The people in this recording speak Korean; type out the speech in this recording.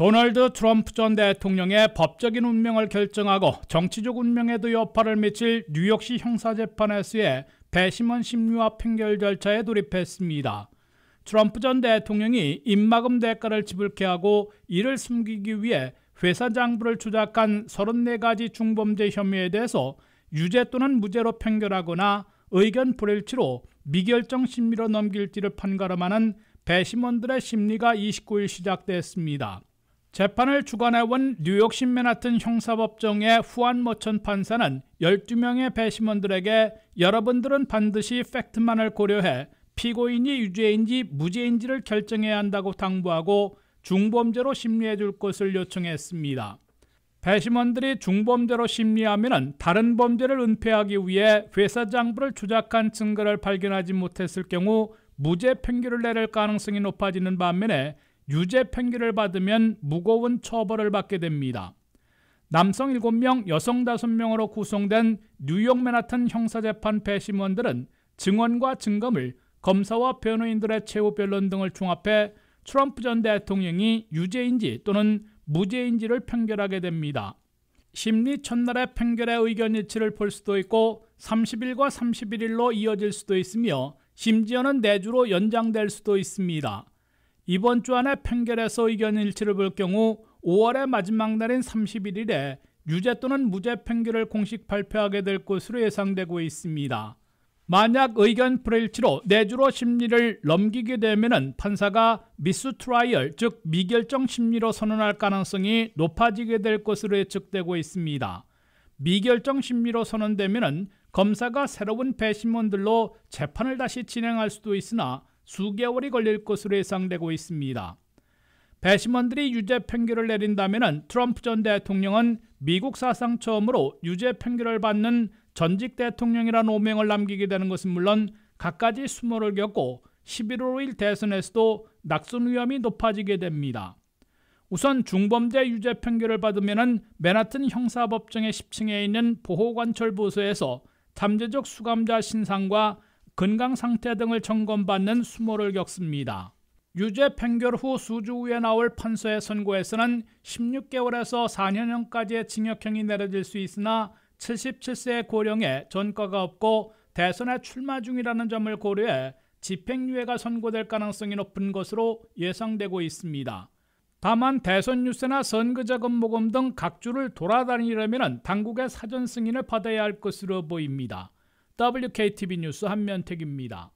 도널드 트럼프 전 대통령의 법적인 운명을 결정하고 정치적 운명에도 여파를 미칠 뉴욕시 형사재판에서의 배심원 심리와 판결 절차에 돌입했습니다. 트럼프 전 대통령이 입막음 대가를 지불케 하고 이를 숨기기 위해 회사 장부를 조작한 34가지 중범죄 혐의에 대해서 유죄 또는 무죄로 판결하거나 의견 불일치로 미결정 심리로 넘길지를 판가름하는 배심원들의 심리가 29일 시작됐습니다. 재판을 주관해온 뉴욕신 맨하튼 형사법정의 후안 모천 판사는 12명의 배심원들에게 여러분들은 반드시 팩트만을 고려해 피고인이 유죄인지 무죄인지를 결정해야 한다고 당부하고 중범죄로 심리해 줄 것을 요청했습니다. 배심원들이 중범죄로 심리하면 다른 범죄를 은폐하기 위해 회사 장부를 조작한 증거를 발견하지 못했을 경우 무죄 평결을 내릴 가능성이 높아지는 반면에 유죄 판결을 받으면 무거운 처벌을 받게 됩니다. 남성 7명, 여성 5명으로 구성된 뉴욕 맨하튼 형사재판 배심원들은 증언과 증검을 검사와 변호인들의 최후 변론 등을 종합해 트럼프 전 대통령이 유죄인지 또는 무죄인지를 판결하게 됩니다. 심리 첫날의 판결의 의견 일치를 볼 수도 있고 30일과 31일로 이어질 수도 있으며 심지어는 내주로 연장될 수도 있습니다. 이번 주 안에 판결에서 의견 일치를 볼 경우 5월의 마지막 날인 31일에 유죄 또는 무죄 판결을 공식 발표하게 될 것으로 예상되고 있습니다. 만약 의견 불일치로 내주로 심리를 넘기게 되면 판사가 미스 트라이얼 즉 미결정 심리로 선언할 가능성이 높아지게 될 것으로 예측되고 있습니다. 미결정 심리로 선언되면 검사가 새로운 배심원들로 재판을 다시 진행할 수도 있으나 수개월이 걸릴 것으로 예상되고 있습니다. 배심원들이 유죄 판결을 내린다면 트럼프 전 대통령은 미국 사상 처음으로 유죄 판결을 받는 전직 대통령이라 오명을 남기게 되는 것은 물론 갖가지 수모를 겪고 11월 5일 대선에서도 낙선 위험이 높아지게 됩니다. 우선 중범죄 유죄 판결을 받으면 맨하튼 형사법정의 10층에 있는 보호관철보소에서 잠재적 수감자 신상과 건강 상태 등을 점검받는 수모를 겪습니다. 유죄 판결 후 수주 후에 나올 판서의 선고에서는 16개월에서 4년형까지의 징역형이 내려질 수 있으나 77세 고령에 전과가 없고 대선에 출마 중이라는 점을 고려해 집행유예가 선고될 가능성이 높은 것으로 예상되고 있습니다. 다만 대선 유세나 선거자금 모금 등 각주를 돌아다니려면 당국의 사전 승인을 받아야 할 것으로 보입니다. WKTV 뉴스 한면택입니다.